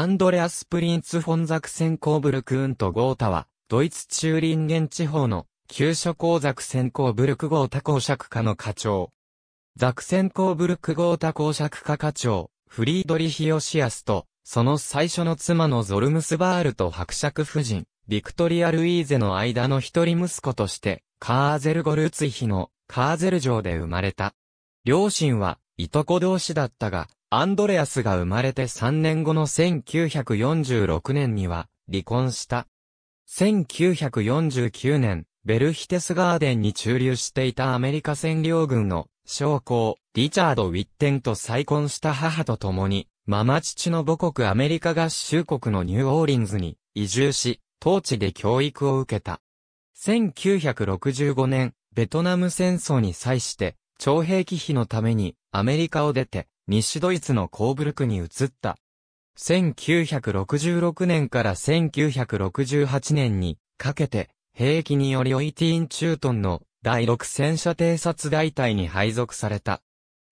アンドレアス・プリンツ・フォンザクセン・コーブルクーンとゴータは、ドイツ中林源地方の、旧所港ザクセン・コーブルク・ゴータ公爵課の課長。ザクセン・コーブルク・ゴータ公爵家課長、フリードリヒ・ヨシアスと、その最初の妻のゾルムスバールと伯爵夫人、ビクトリア・ルイーゼの間の一人息子として、カーゼルゴルツヒのカーゼル城で生まれた。両親は、いとこ同士だったが、アンドレアスが生まれて3年後の1946年には離婚した。1949年、ベルヒテスガーデンに駐留していたアメリカ占領軍の将校、リチャード・ウィッテンと再婚した母と共に、ママ父の母国アメリカ合衆国のニューオーリンズに移住し、当地で教育を受けた。1965年、ベトナム戦争に際して、徴兵忌避のためにアメリカを出て、西ドイツのコーブルクに移った。1966年から1968年にかけて、兵器によりオイティーンチュートンの第6戦車偵察大隊に配属された。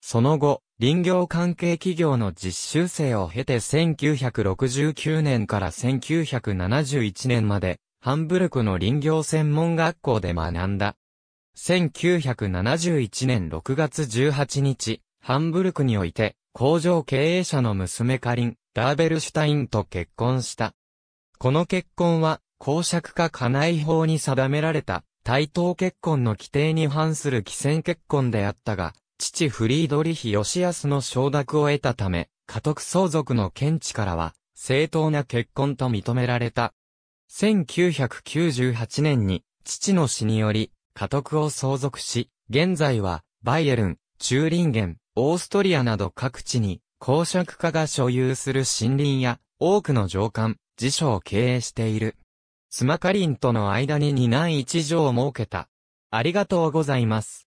その後、林業関係企業の実習生を経て1969年から1971年まで、ハンブルクの林業専門学校で学んだ。1971年6月18日、ハンブルクにおいて、工場経営者の娘カリン、ダーベルシュタインと結婚した。この結婚は、公爵化家内法に定められた、対等結婚の規定に反する既戦結婚であったが、父フリードリヒ・ヨシアスの承諾を得たため、家督相続の見地からは、正当な結婚と認められた。1998年に、父の死により、家督を相続し、現在は、バイエルン、チューリンゲン、オーストリアなど各地に公爵家が所有する森林や多くの上官、辞書を経営している。スマカリンとの間に二男一女を設けた。ありがとうございます。